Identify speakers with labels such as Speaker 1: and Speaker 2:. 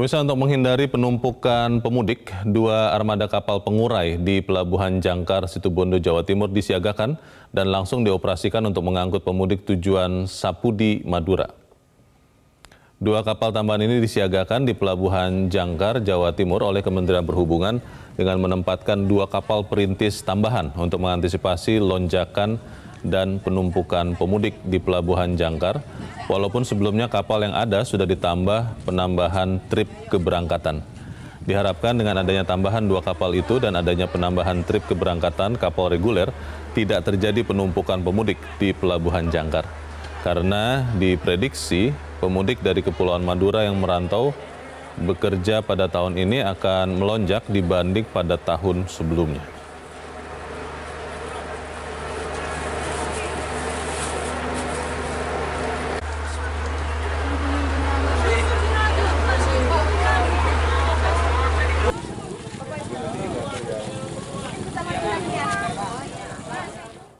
Speaker 1: Pemirsa untuk menghindari penumpukan pemudik, dua armada kapal pengurai di Pelabuhan Jangkar, Situbondo, Jawa Timur disiagakan dan langsung dioperasikan untuk mengangkut pemudik tujuan Sapudi, Madura. Dua kapal tambahan ini disiagakan di Pelabuhan Jangkar, Jawa Timur oleh Kementerian Perhubungan dengan menempatkan dua kapal perintis tambahan untuk mengantisipasi lonjakan dan penumpukan pemudik di Pelabuhan Jangkar, walaupun sebelumnya kapal yang ada sudah ditambah penambahan trip keberangkatan. Diharapkan dengan adanya tambahan dua kapal itu dan adanya penambahan trip keberangkatan kapal reguler, tidak terjadi penumpukan pemudik di Pelabuhan Jangkar. Karena diprediksi pemudik dari Kepulauan Madura yang merantau bekerja pada tahun ini akan melonjak dibanding pada tahun sebelumnya.